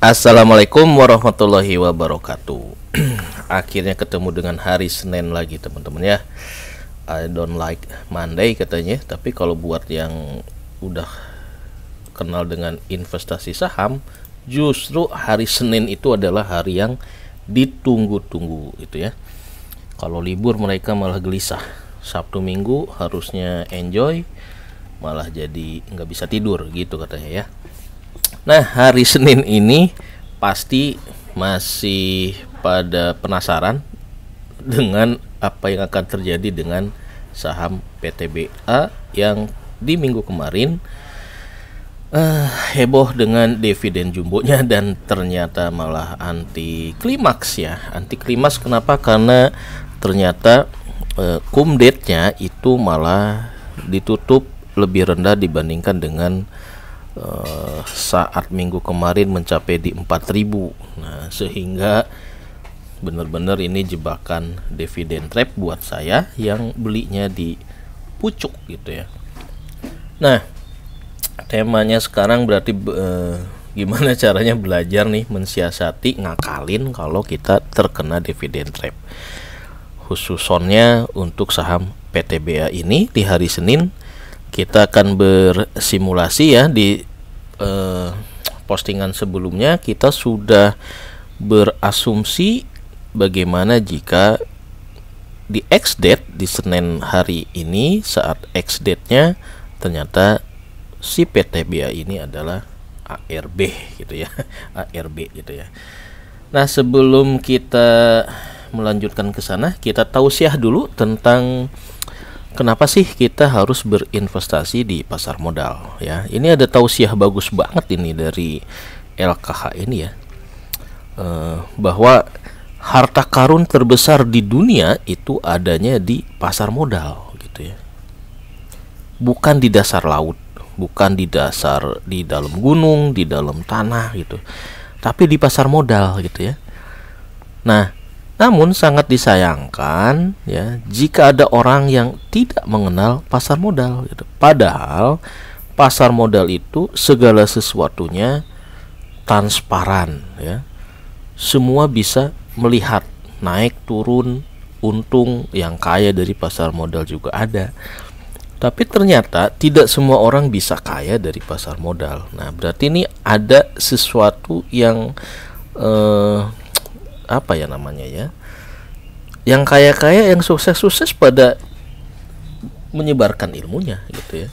Assalamualaikum warahmatullahi wabarakatuh. Akhirnya ketemu dengan hari Senin lagi teman-teman ya. I don't like Monday katanya, tapi kalau buat yang udah kenal dengan investasi saham, justru hari Senin itu adalah hari yang ditunggu-tunggu itu ya. Kalau libur mereka malah gelisah. Sabtu Minggu harusnya enjoy, malah jadi nggak bisa tidur gitu katanya ya Nah, hari Senin ini pasti masih pada penasaran dengan apa yang akan terjadi dengan saham PTBA yang di minggu kemarin uh, heboh dengan dividen jumbonya dan ternyata malah anti klimaks ya. Anti klimaks kenapa? Karena ternyata uh, eh, nya itu malah ditutup lebih rendah dibandingkan dengan Eh, saat minggu kemarin mencapai di 4000 nah sehingga benar-benar ini jebakan dividen trap buat saya yang belinya di pucuk gitu ya. Nah, temanya sekarang berarti eh, gimana caranya belajar nih mensiasati ngakalin kalau kita terkena dividen trap. Khususnya untuk saham PTBA ini di hari Senin kita akan bersimulasi ya di eh, postingan sebelumnya kita sudah berasumsi bagaimana jika di X date di Senin hari ini saat X date-nya ternyata si PTBA ini adalah ARB gitu ya. ARB gitu ya. Nah, sebelum kita melanjutkan ke sana, kita tausiah dulu tentang Kenapa sih kita harus berinvestasi di pasar modal ya? Ini ada tausiah bagus banget ini dari LKH ini ya. Uh, bahwa harta karun terbesar di dunia itu adanya di pasar modal gitu ya. Bukan di dasar laut, bukan di dasar di dalam gunung, di dalam tanah gitu. Tapi di pasar modal gitu ya. Nah, namun sangat disayangkan ya jika ada orang yang tidak mengenal pasar modal gitu. Padahal pasar modal itu segala sesuatunya transparan ya. Semua bisa melihat naik turun untung yang kaya dari pasar modal juga ada. Tapi ternyata tidak semua orang bisa kaya dari pasar modal. Nah, berarti ini ada sesuatu yang eh, apa ya namanya ya yang kaya-kaya yang sukses-sukses pada menyebarkan ilmunya gitu ya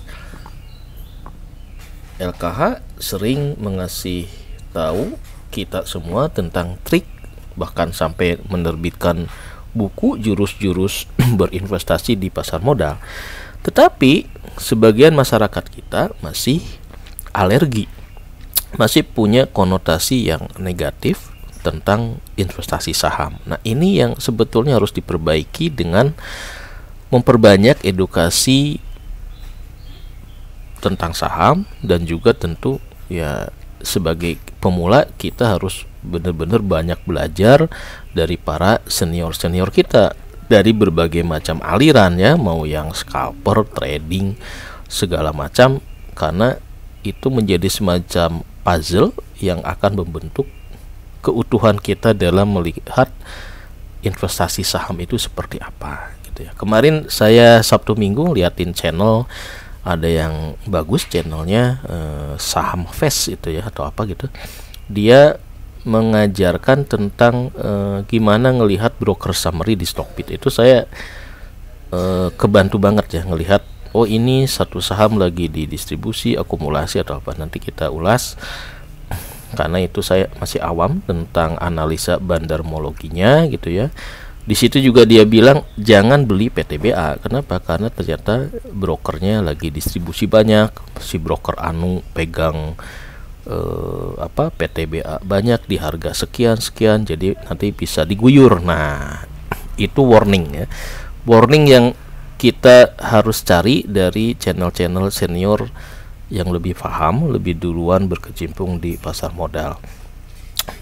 LKH sering mengasih tahu kita semua tentang trik bahkan sampai menerbitkan buku jurus-jurus berinvestasi di pasar modal tetapi sebagian masyarakat kita masih alergi masih punya konotasi yang negatif tentang investasi saham. Nah, ini yang sebetulnya harus diperbaiki dengan memperbanyak edukasi tentang saham dan juga tentu ya sebagai pemula kita harus benar-benar banyak belajar dari para senior-senior kita dari berbagai macam aliran ya mau yang scalper, trading segala macam karena itu menjadi semacam puzzle yang akan membentuk keutuhan kita dalam melihat investasi saham itu seperti apa gitu ya. Kemarin saya Sabtu Minggu liatin channel ada yang bagus channelnya eh, saham fest itu ya atau apa gitu. Dia mengajarkan tentang eh, gimana ngelihat broker summary di Stockbit itu saya eh, kebantu banget ya ngelihat oh ini satu saham lagi di distribusi akumulasi atau apa nanti kita ulas karena itu saya masih awam tentang analisa bandarmologinya gitu ya di situ juga dia bilang jangan beli PTBA kenapa karena ternyata brokernya lagi distribusi banyak si broker anu pegang eh, apa PTBA banyak di harga sekian sekian jadi nanti bisa diguyur nah itu warning ya warning yang kita harus cari dari channel-channel senior yang lebih paham, lebih duluan berkecimpung di pasar modal.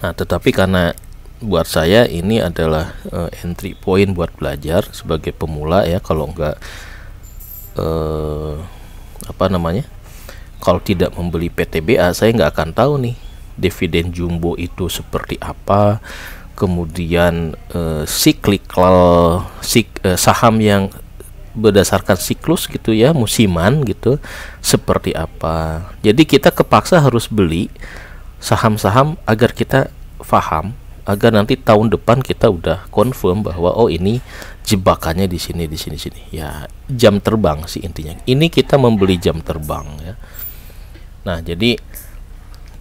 Nah, tetapi karena buat saya ini adalah uh, entry point buat belajar sebagai pemula ya, kalau enggak uh, eh, apa namanya? Kalau tidak membeli PTBA, saya nggak akan tahu nih dividen jumbo itu seperti apa, kemudian uh, eh, cyclical sik, uh, saham yang berdasarkan siklus gitu ya musiman gitu seperti apa jadi kita kepaksa harus beli saham-saham agar kita paham agar nanti tahun depan kita udah confirm bahwa oh ini jebakannya di sini di sini sini ya jam terbang sih intinya ini kita membeli jam terbang ya nah jadi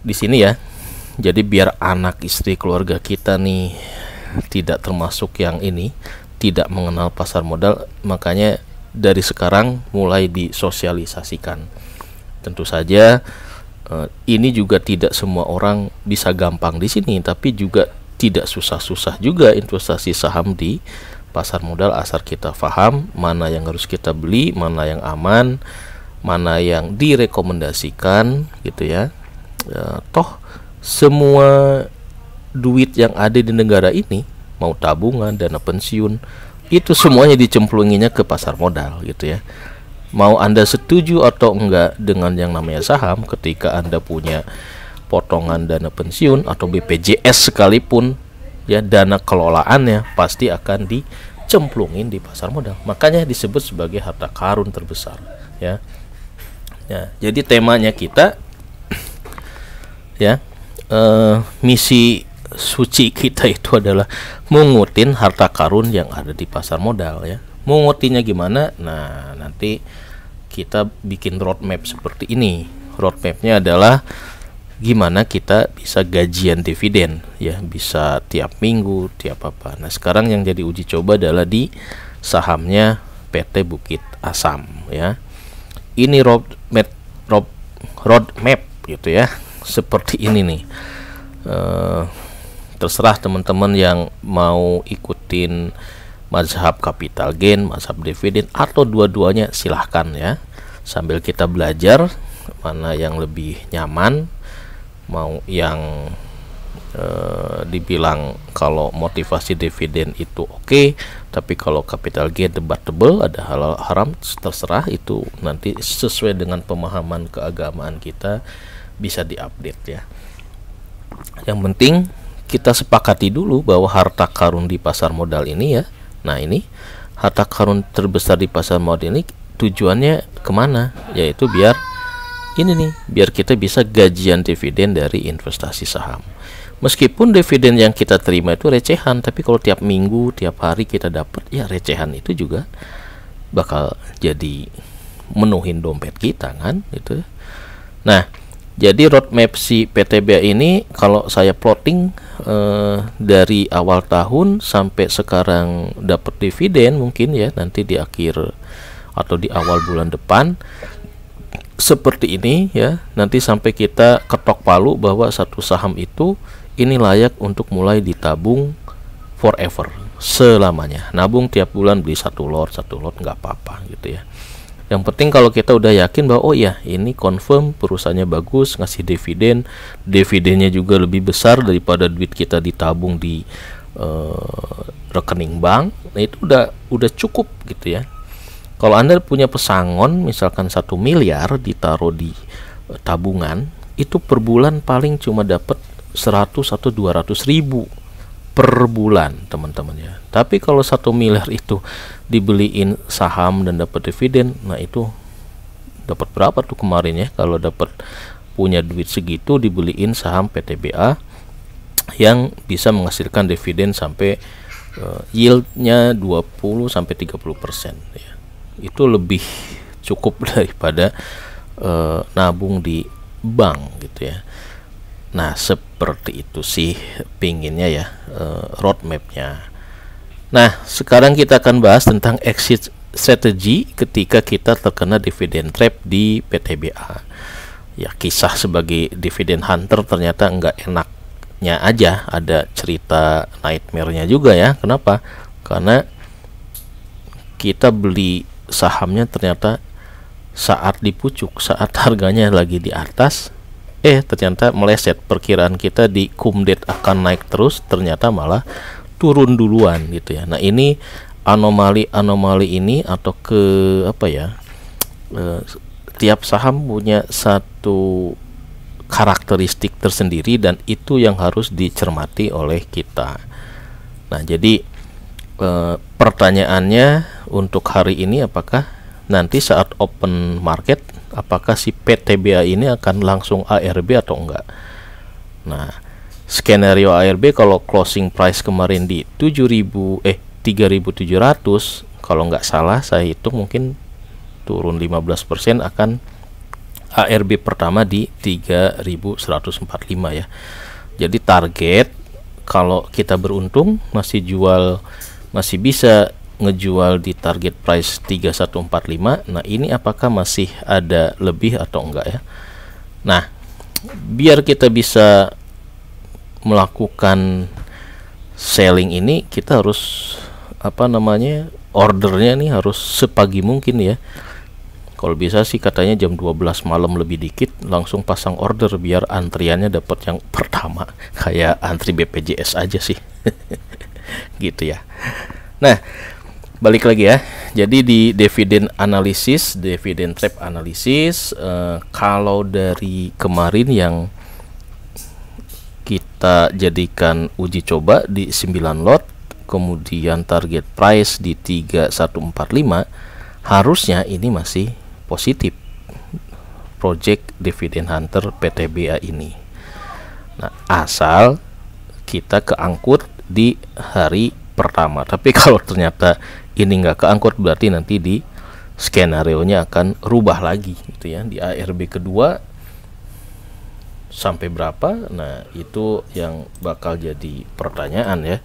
di sini ya jadi biar anak istri keluarga kita nih tidak termasuk yang ini tidak mengenal pasar modal, makanya dari sekarang mulai disosialisasikan. Tentu saja eh, ini juga tidak semua orang bisa gampang di sini, tapi juga tidak susah-susah juga investasi saham di pasar modal asal kita paham mana yang harus kita beli, mana yang aman, mana yang direkomendasikan gitu ya. E, toh semua duit yang ada di negara ini mau tabungan dana pensiun itu semuanya dicemplunginya ke pasar modal gitu ya mau anda setuju atau enggak dengan yang namanya saham ketika anda punya potongan dana pensiun atau BPJS sekalipun ya dana kelolaannya pasti akan dicemplungin di pasar modal makanya disebut sebagai harta karun terbesar ya ya jadi temanya kita ya eh, misi suci kita itu adalah mengutin harta karun yang ada di pasar modal ya. Mengutinya gimana? Nah, nanti kita bikin roadmap seperti ini. Roadmapnya adalah gimana kita bisa gajian dividen ya, bisa tiap minggu, tiap apa. Nah, sekarang yang jadi uji coba adalah di sahamnya PT Bukit Asam ya. Ini roadmap roadmap gitu ya. Seperti ini nih. Uh, terserah teman-teman yang mau ikutin mazhab capital gain, mazhab dividen atau dua-duanya silahkan ya. Sambil kita belajar mana yang lebih nyaman, mau yang e, dibilang kalau motivasi dividen itu oke, okay, tapi kalau capital gain debatable ada halal haram terserah itu nanti sesuai dengan pemahaman keagamaan kita bisa diupdate ya. Yang penting kita sepakati dulu bahwa harta karun di pasar modal ini ya. Nah, ini harta karun terbesar di pasar modal ini tujuannya kemana? Yaitu biar ini nih, biar kita bisa gajian dividen dari investasi saham. Meskipun dividen yang kita terima itu recehan, tapi kalau tiap minggu, tiap hari kita dapat ya recehan itu juga bakal jadi menuhin dompet kita kan Itu. Ya. Nah, jadi roadmap si PTBA ini kalau saya plotting eh, dari awal tahun sampai sekarang dapat dividen mungkin ya nanti di akhir atau di awal bulan depan seperti ini ya nanti sampai kita ketok palu bahwa satu saham itu ini layak untuk mulai ditabung forever selamanya nabung tiap bulan beli satu lot satu lot nggak apa-apa gitu ya yang penting kalau kita udah yakin bahwa oh ya ini confirm perusahaannya bagus ngasih dividen, dividennya juga lebih besar daripada duit kita ditabung di uh, rekening bank. Nah itu udah udah cukup gitu ya. Kalau Anda punya pesangon misalkan satu miliar ditaruh di uh, tabungan itu per bulan paling cuma dapat 100 atau 200 ribu per bulan teman-teman ya tapi kalau satu miliar itu dibeliin saham dan dapat dividen nah itu dapat berapa tuh kemarin ya kalau dapat punya duit segitu dibeliin saham PTBA yang bisa menghasilkan dividen sampai uh, yieldnya 20 sampai 30 persen ya. itu lebih cukup daripada uh, nabung di bank gitu ya Nah seperti itu sih pinginnya ya uh, roadmapnya. Nah sekarang kita akan bahas tentang exit strategy ketika kita terkena dividend trap di PTBA. Ya kisah sebagai dividend hunter ternyata nggak enaknya aja ada cerita nightmare-nya juga ya. Kenapa? Karena kita beli sahamnya ternyata saat dipucuk saat harganya lagi di atas eh ternyata meleset perkiraan kita di kumdet akan naik terus ternyata malah turun duluan gitu ya nah ini anomali-anomali ini atau ke apa ya eh, tiap saham punya satu karakteristik tersendiri dan itu yang harus dicermati oleh kita nah jadi e, pertanyaannya untuk hari ini apakah nanti saat open market apakah si PTBA ini akan langsung ARB atau enggak. Nah, skenario ARB kalau closing price kemarin di 7000 eh 3700 kalau nggak salah saya hitung mungkin turun 15% akan ARB pertama di 3145 ya. Jadi target kalau kita beruntung masih jual masih bisa ngejual di target price 3145 nah ini apakah masih ada lebih atau enggak ya nah biar kita bisa melakukan selling ini kita harus apa namanya ordernya nih harus sepagi mungkin ya kalau bisa sih katanya jam 12 malam lebih dikit langsung pasang order biar antriannya dapat yang pertama kayak antri BPJS aja sih gitu ya nah balik lagi ya. Jadi di dividen analisis, dividen trap analisis, uh, eh, kalau dari kemarin yang kita jadikan uji coba di 9 lot, kemudian target price di 3145, harusnya ini masih positif. Project Dividend Hunter PTBA ini. Nah, asal kita keangkut di hari pertama tapi kalau ternyata ini nggak keangkut berarti nanti di skenario nya akan rubah lagi gitu ya di ARB kedua sampai berapa nah itu yang bakal jadi pertanyaan ya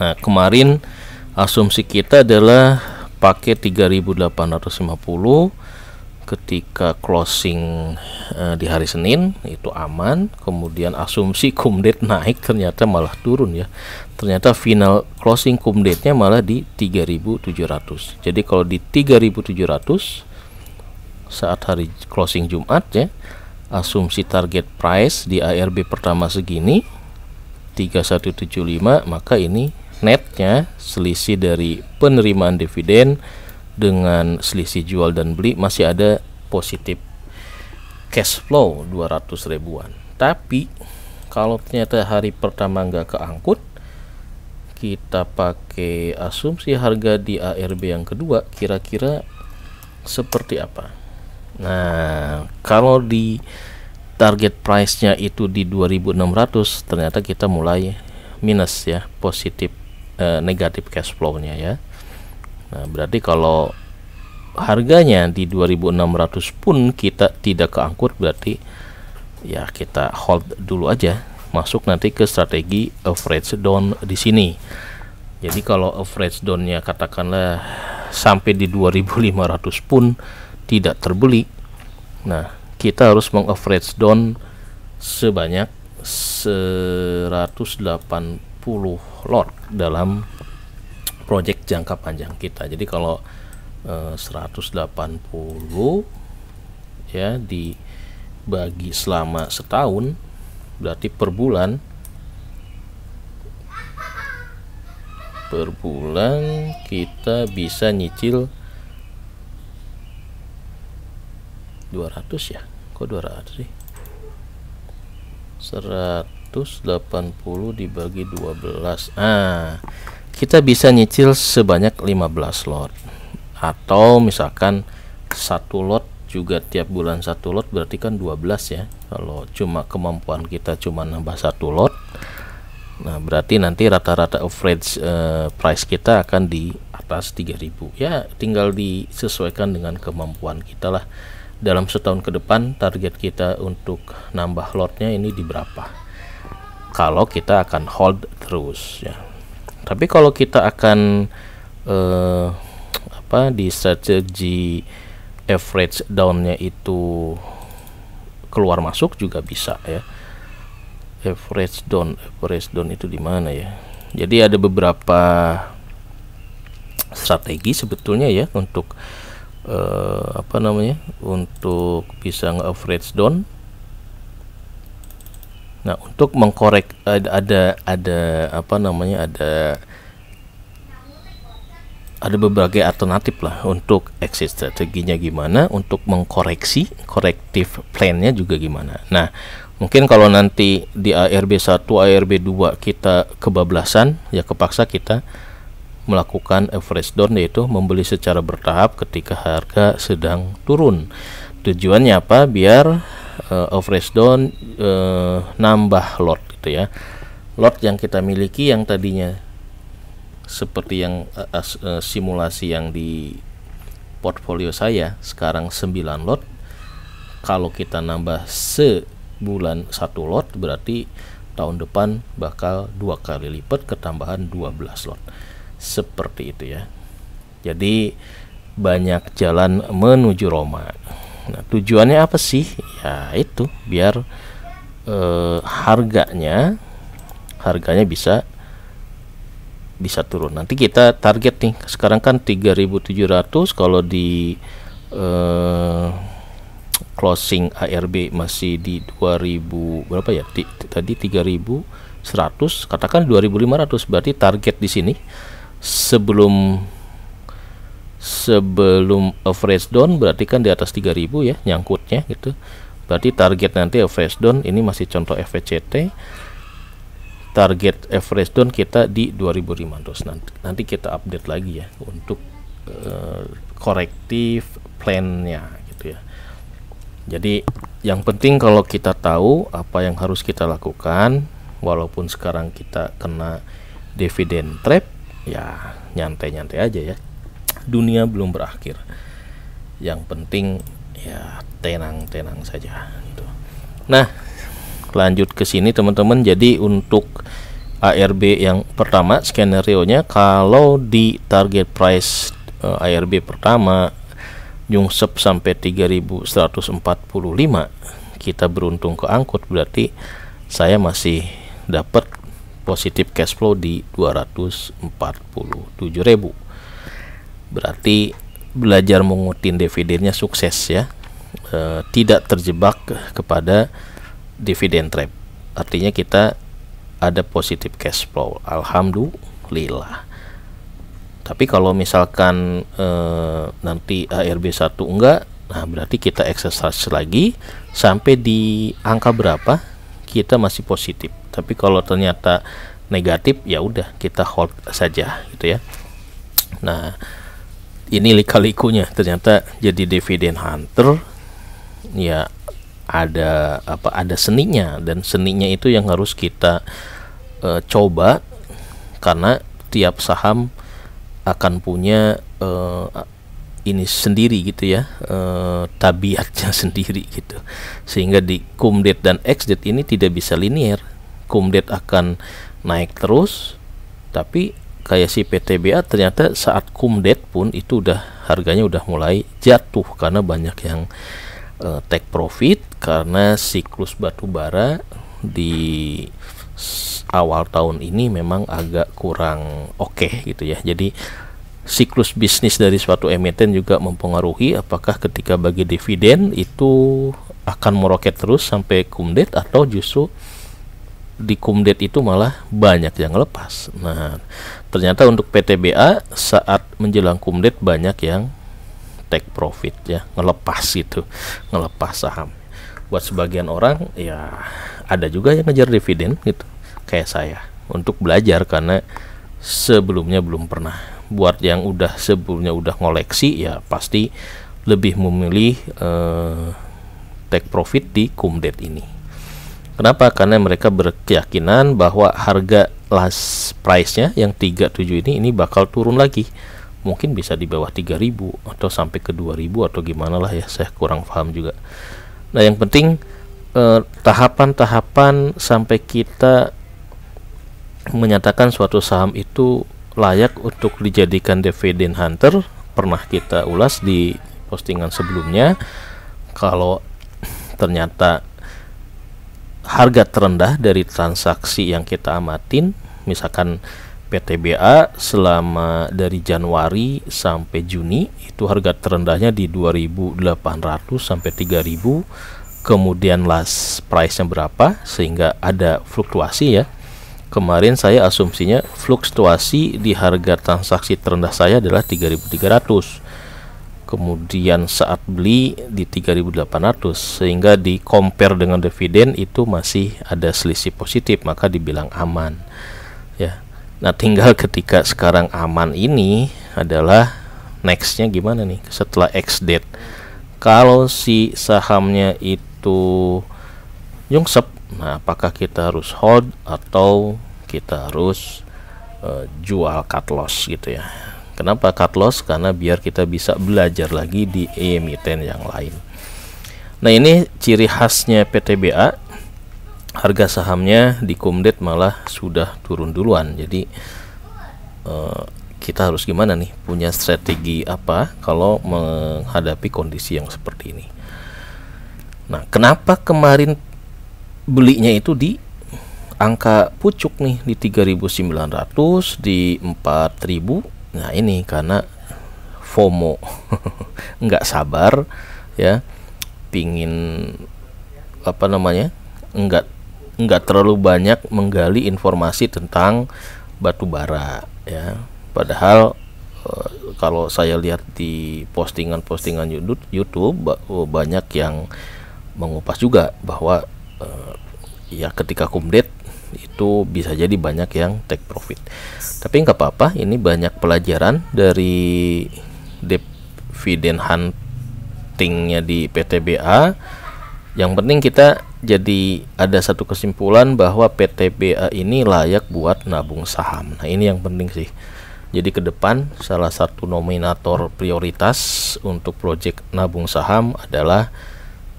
nah kemarin asumsi kita adalah pakai 3850 ketika closing uh, di hari Senin itu aman kemudian asumsi kumdet naik ternyata malah turun ya ternyata final closing kumdetnya malah di 3700 jadi kalau di 3700 saat hari closing Jumat ya asumsi target price di ARB pertama segini 3175 maka ini netnya selisih dari penerimaan dividen dengan selisih jual dan beli masih ada positif cash flow 200 ribuan tapi kalau ternyata hari pertama nggak keangkut kita pakai asumsi harga di ARB yang kedua kira-kira seperti apa nah kalau di target price-nya itu di 2600 ternyata kita mulai minus ya positif eh, negatif cash flow-nya ya Nah, berarti kalau harganya di 2600 pun kita tidak keangkut berarti ya kita hold dulu aja masuk nanti ke strategi average down di sini. Jadi kalau average downnya katakanlah sampai di 2500 pun tidak terbeli. Nah, kita harus mengaverage down sebanyak 180 lot dalam project jangka panjang kita. Jadi kalau eh, 180 ya dibagi selama setahun berarti per bulan per bulan kita bisa nyicil 200 ya kok 200 sih 180 dibagi 12 ah kita bisa nyicil sebanyak 15 lot atau misalkan satu lot juga tiap bulan satu lot berarti kan 12 ya kalau cuma kemampuan kita cuma nambah satu lot nah berarti nanti rata-rata average uh, price kita akan di atas 3000 ya tinggal disesuaikan dengan kemampuan kita lah dalam setahun ke depan target kita untuk nambah lotnya ini di berapa kalau kita akan hold terus ya tapi kalau kita akan uh, apa di strategi average downnya itu keluar masuk juga bisa ya average down average down itu di mana ya jadi ada beberapa strategi sebetulnya ya untuk uh, apa namanya untuk bisa nge-average down Nah, untuk mengkorek ada, ada ada apa namanya ada ada berbagai alternatif lah untuk exit strateginya gimana, untuk mengkoreksi korektif plannya juga gimana. Nah, mungkin kalau nanti di ARB 1, ARB 2 kita kebablasan, ya kepaksa kita melakukan average down yaitu membeli secara bertahap ketika harga sedang turun. Tujuannya apa? Biar uh, eh, average down uh, nambah lot gitu ya lot yang kita miliki yang tadinya seperti yang uh, uh, simulasi yang di portfolio saya sekarang 9 lot kalau kita nambah sebulan satu lot berarti tahun depan bakal dua kali lipat ketambahan 12 lot seperti itu ya jadi banyak jalan menuju Roma Nah, tujuannya apa sih? Ya itu biar eh, harganya harganya bisa bisa turun. Nanti kita target nih. Sekarang kan 3.700 kalau di eh, closing ARB masih di 2000 berapa ya? Di, tadi 3100 katakan 2500 berarti target di sini sebelum sebelum average down berarti kan di atas 3000 ya nyangkutnya gitu berarti target nanti average down ini masih contoh FVCT target average down kita di 2500 nanti nanti kita update lagi ya untuk uh, korektif plannya gitu ya jadi yang penting kalau kita tahu apa yang harus kita lakukan walaupun sekarang kita kena dividend trap ya nyantai-nyantai aja ya dunia belum berakhir yang penting ya tenang-tenang saja gitu. nah lanjut ke sini teman-teman jadi untuk ARB yang pertama skenario nya kalau di target price uh, eh, ARB pertama nyungsep sampai 3145 kita beruntung ke angkut berarti saya masih dapat positif cash flow di 247.000 berarti belajar mengutin dividennya sukses ya e, tidak terjebak kepada dividen trap artinya kita ada positif cash flow alhamdulillah tapi kalau misalkan e, nanti ARB1 enggak nah berarti kita exercise lagi sampai di angka berapa kita masih positif tapi kalau ternyata negatif ya udah kita hold saja gitu ya nah ini lika-likunya ternyata jadi dividen hunter ya ada apa ada seninya dan seninya itu yang harus kita e, coba karena tiap saham akan punya e, ini sendiri gitu ya e, tabiatnya sendiri gitu sehingga di kumdet dan exdet ini tidak bisa linier kumdet akan naik terus tapi kayak si PTBA ternyata saat kumdet pun itu udah harganya udah mulai jatuh karena banyak yang uh, take profit karena siklus batubara di awal tahun ini memang agak kurang oke okay, gitu ya. Jadi siklus bisnis dari suatu emiten juga mempengaruhi apakah ketika bagi dividen itu akan meroket terus sampai kumdet atau justru di Kumdet itu malah banyak yang lepas. Nah, ternyata untuk PTBA saat menjelang Kumdet banyak yang take profit ya, ngelepas itu, ngelepas saham. Buat sebagian orang ya ada juga yang ngejar dividen gitu, kayak saya untuk belajar karena sebelumnya belum pernah. Buat yang udah sebelumnya udah ngoleksi ya pasti lebih memilih eh, take profit di Kumdet ini. Kenapa? Karena mereka berkeyakinan bahwa harga last price-nya yang 37 ini ini bakal turun lagi. Mungkin bisa di bawah 3000 atau sampai ke 2000 atau gimana lah ya, saya kurang paham juga. Nah, yang penting eh, tahapan-tahapan eh, sampai kita menyatakan suatu saham itu layak untuk dijadikan dividend hunter pernah kita ulas di postingan sebelumnya. Kalau ternyata harga terendah dari transaksi yang kita amatin misalkan PTBA selama dari Januari sampai Juni itu harga terendahnya di 2.800 sampai 3.000 kemudian last price yang berapa sehingga ada fluktuasi ya kemarin saya asumsinya fluktuasi di harga transaksi terendah saya adalah 3.300 kemudian saat beli di 3800 sehingga di compare dengan dividen itu masih ada selisih positif maka dibilang aman ya nah tinggal ketika sekarang aman ini adalah nextnya gimana nih setelah X date kalau si sahamnya itu nyungsep nah apakah kita harus hold atau kita harus uh, jual cut loss gitu ya Kenapa cut loss? Karena biar kita bisa belajar lagi di emiten yang lain. Nah ini ciri khasnya PTBA. Harga sahamnya di kumdet malah sudah turun duluan. Jadi eh, kita harus gimana nih? Punya strategi apa kalau menghadapi kondisi yang seperti ini? Nah kenapa kemarin belinya itu di angka pucuk nih di 3900 di 4000 nah ini karena FOMO nggak sabar ya pingin apa namanya nggak nggak terlalu banyak menggali informasi tentang batu bara ya padahal eh, kalau saya lihat di postingan-postingan YouTube oh, banyak yang mengupas juga bahwa eh, ya ketika kumdet itu bisa jadi banyak yang take profit tapi nggak apa-apa ini banyak pelajaran dari dividend huntingnya di PTBA yang penting kita jadi ada satu kesimpulan bahwa PTBA ini layak buat nabung saham. Nah, ini yang penting sih. Jadi ke depan salah satu nominator prioritas untuk project nabung saham adalah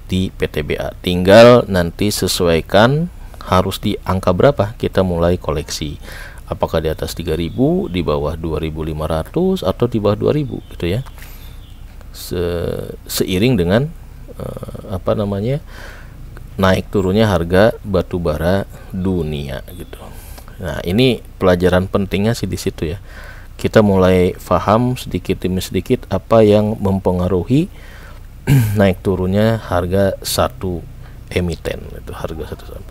di PTBA. Tinggal nanti sesuaikan harus di angka berapa kita mulai koleksi apakah di atas 3000 di bawah 2500 atau di bawah 2000 gitu ya Se seiring dengan uh, apa namanya naik turunnya harga batubara dunia gitu. Nah, ini pelajaran pentingnya sih di situ ya. Kita mulai paham sedikit demi sedikit apa yang mempengaruhi naik turunnya harga satu emiten itu harga satu saham.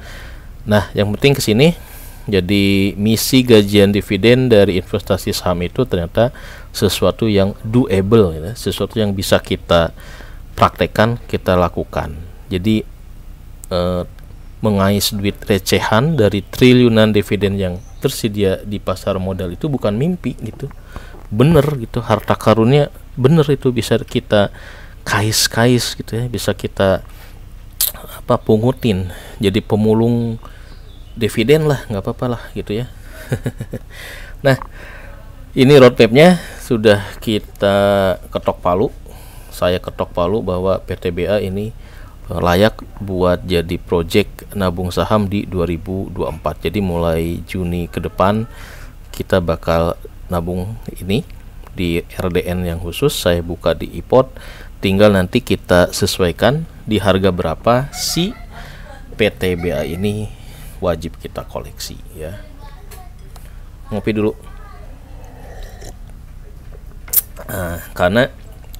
Nah, yang penting ke sini jadi misi gajian dividen dari investasi saham itu ternyata sesuatu yang doable, ya, sesuatu yang bisa kita praktekkan, kita lakukan. Jadi eh, mengais duit recehan dari triliunan dividen yang tersedia di pasar modal itu bukan mimpi gitu, bener gitu harta karunnya bener itu bisa kita kais-kais gitu ya, bisa kita apa pungutin jadi pemulung dividen lah nggak apa-apa lah gitu ya nah ini roadmapnya sudah kita ketok palu saya ketok palu bahwa PTBA ini eh, layak buat jadi project nabung saham di 2024 jadi mulai Juni ke depan kita bakal nabung ini di RDN yang khusus saya buka di iPod tinggal nanti kita sesuaikan di harga berapa si PTBA ini wajib kita koleksi ya ngopi dulu nah, karena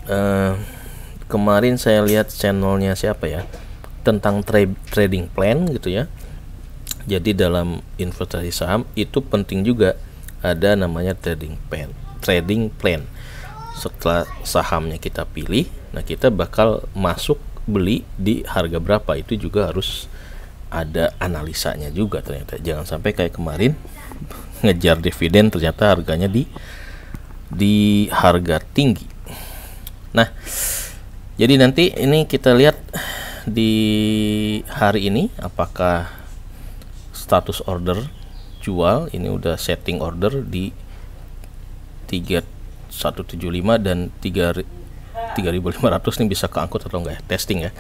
eh, kemarin saya lihat channelnya siapa ya tentang tra trading plan gitu ya jadi dalam investasi saham itu penting juga ada namanya trading plan trading plan setelah sahamnya kita pilih nah kita bakal masuk beli di harga berapa itu juga harus ada analisanya juga ternyata jangan sampai kayak kemarin ngejar dividen ternyata harganya di di harga tinggi nah jadi nanti ini kita lihat di hari ini apakah status order jual ini udah setting order di 3175 dan 3 3500 ini bisa keangkut atau enggak ya testing ya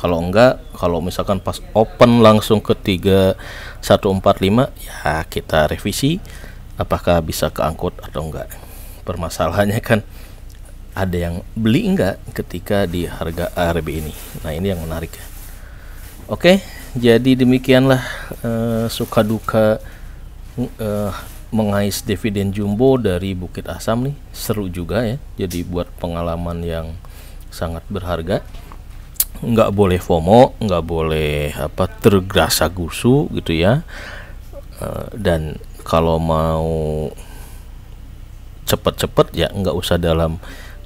kalau enggak kalau misalkan pas open langsung ke 3145 ya kita revisi apakah bisa keangkut atau enggak permasalahannya kan ada yang beli enggak ketika di harga ARB ini nah ini yang menarik ya oke jadi demikianlah eh, suka duka eh, mengais dividen jumbo dari Bukit Asam nih seru juga ya jadi buat pengalaman yang sangat berharga nggak boleh FOMO, nggak boleh apa tergerasa gusu gitu ya. Eh, dan kalau mau cepet-cepet ya nggak usah dalam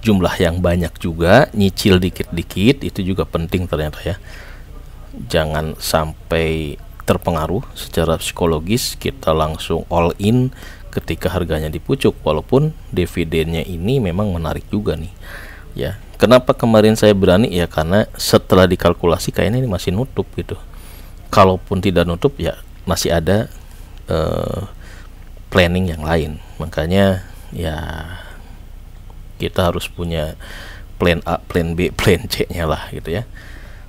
jumlah yang banyak juga, nyicil dikit-dikit itu juga penting ternyata ya. Jangan sampai terpengaruh secara psikologis kita langsung all in ketika harganya dipucuk walaupun dividennya ini memang menarik juga nih ya Kenapa kemarin saya berani ya karena setelah dikalkulasi kayaknya ini masih nutup gitu. Kalaupun tidak nutup ya masih ada uh, planning yang lain. Makanya ya kita harus punya plan A, plan B, plan C-nya lah gitu ya.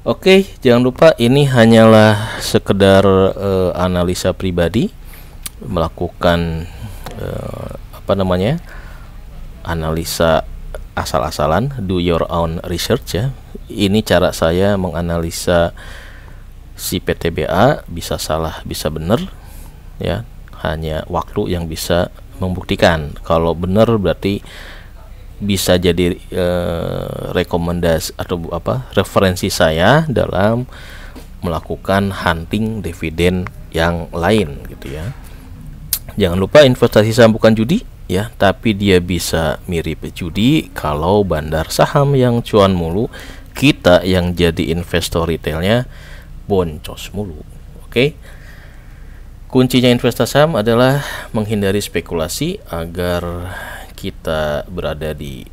Oke, jangan lupa ini hanyalah sekedar uh, analisa pribadi melakukan uh, apa namanya? analisa asal-asalan, do your own research ya. Ini cara saya menganalisa si PTBA bisa salah bisa benar ya. Hanya waktu yang bisa membuktikan. Kalau benar berarti bisa jadi e, rekomendasi atau apa referensi saya dalam melakukan hunting dividen yang lain gitu ya. Jangan lupa investasi saham bukan judi ya tapi dia bisa mirip judi kalau bandar saham yang cuan mulu kita yang jadi investor retailnya boncos mulu oke okay? kuncinya investasi saham adalah menghindari spekulasi agar kita berada di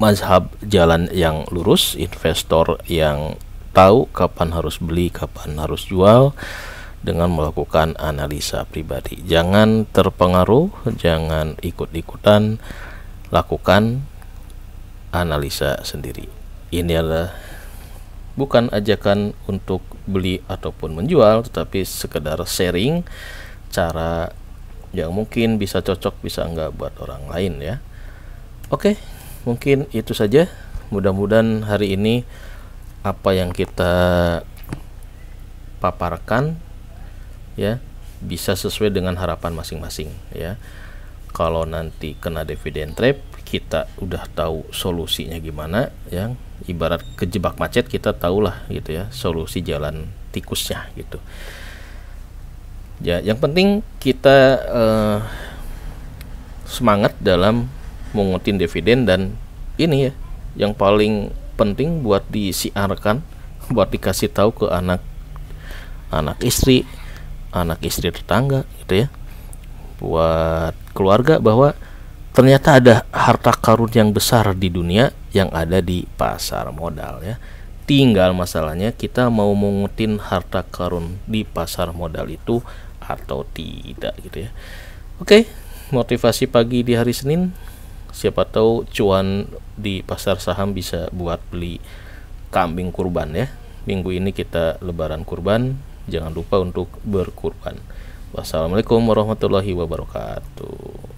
mazhab jalan yang lurus investor yang tahu kapan harus beli kapan harus jual dengan melakukan analisa pribadi. Jangan terpengaruh, jangan ikut-ikutan, lakukan analisa sendiri. Ini adalah bukan ajakan untuk beli ataupun menjual, tetapi sekedar sharing cara yang mungkin bisa cocok, bisa enggak buat orang lain ya. Oke, mungkin itu saja. Mudah-mudahan hari ini apa yang kita paparkan ya bisa sesuai dengan harapan masing-masing ya kalau nanti kena dividen trap kita udah tahu solusinya gimana yang ibarat kejebak macet kita tahulah gitu ya solusi jalan tikusnya gitu ya yang penting kita eh, semangat dalam mengutin dividen dan ini ya yang paling penting buat disiarkan buat dikasih tahu ke anak anak istri anak istri tetangga gitu ya buat keluarga bahwa ternyata ada harta karun yang besar di dunia yang ada di pasar modal ya tinggal masalahnya kita mau mengutin harta karun di pasar modal itu atau tidak gitu ya oke motivasi pagi di hari Senin siapa tahu cuan di pasar saham bisa buat beli kambing kurban ya minggu ini kita lebaran kurban Jangan lupa untuk berkurban. Wassalamualaikum warahmatullahi wabarakatuh.